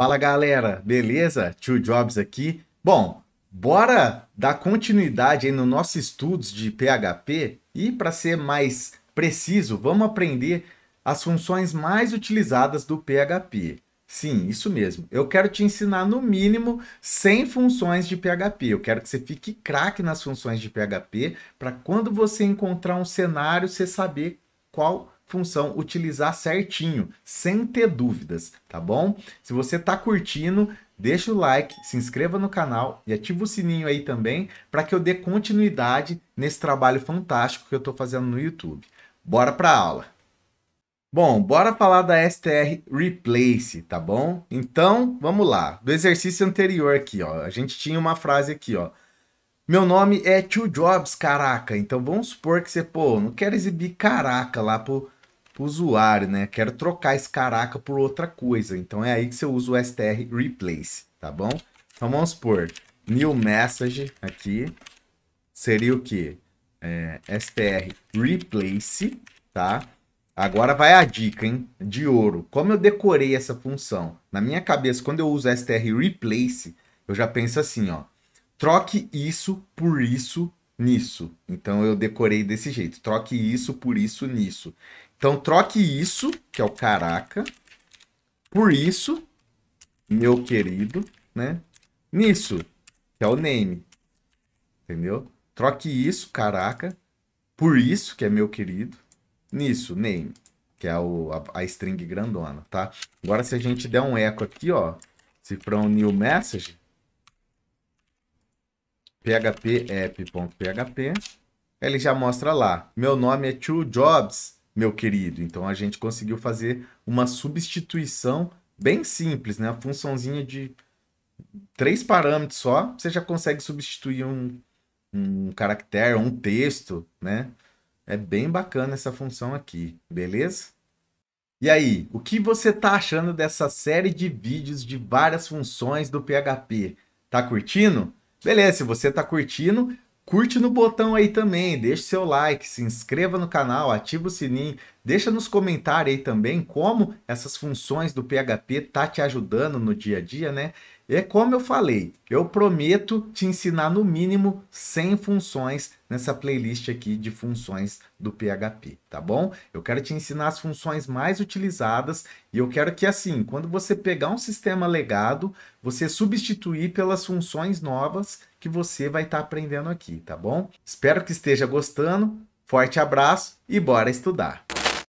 Fala galera, beleza? Tio Jobs aqui. Bom, bora dar continuidade aí nos nossos estudos de PHP e para ser mais preciso, vamos aprender as funções mais utilizadas do PHP. Sim, isso mesmo. Eu quero te ensinar no mínimo 100 funções de PHP. Eu quero que você fique craque nas funções de PHP para quando você encontrar um cenário, você saber qual função utilizar certinho, sem ter dúvidas, tá bom? Se você tá curtindo, deixa o like, se inscreva no canal e ativa o sininho aí também para que eu dê continuidade nesse trabalho fantástico que eu estou fazendo no YouTube. Bora para aula! Bom, bora falar da STR Replace, tá bom? Então, vamos lá. Do exercício anterior aqui, ó, a gente tinha uma frase aqui, ó. Meu nome é Tio Jobs, caraca. Então, vamos supor que você, pô, não quer exibir caraca lá pro pro usuário, né? Quero trocar esse caraca por outra coisa. Então é aí que você usa o str replace, tá bom? Então vamos supor, new message aqui seria o que? É, str replace, tá? Agora vai a dica, hein? De ouro. Como eu decorei essa função? Na minha cabeça, quando eu uso str replace, eu já penso assim, ó. Troque isso por isso nisso. Então eu decorei desse jeito. Troque isso por isso nisso. Então troque isso, que é o caraca, por isso, meu querido, né? Nisso, que é o name. Entendeu? Troque isso, caraca, por isso, que é meu querido, nisso, name, que é o, a, a string grandona, tá? Agora, se a gente der um eco aqui, ó, se um new message, php app.php, ele já mostra lá, meu nome é true jobs, meu querido. Então a gente conseguiu fazer uma substituição bem simples, né? A funçãozinha de três parâmetros só, você já consegue substituir um, um caractere, um texto, né? É bem bacana essa função aqui, beleza? E aí, o que você tá achando dessa série de vídeos de várias funções do PHP? Tá curtindo? Beleza, se você tá curtindo, Curte no botão aí também, deixe seu like, se inscreva no canal, ativa o sininho, Deixa nos comentários aí também como essas funções do PHP tá te ajudando no dia a dia, né? E é como eu falei, eu prometo te ensinar no mínimo 100 funções nessa playlist aqui de funções do PHP, tá bom? Eu quero te ensinar as funções mais utilizadas e eu quero que assim, quando você pegar um sistema legado, você substituir pelas funções novas que você vai estar tá aprendendo aqui, tá bom? Espero que esteja gostando. Forte abraço e bora estudar!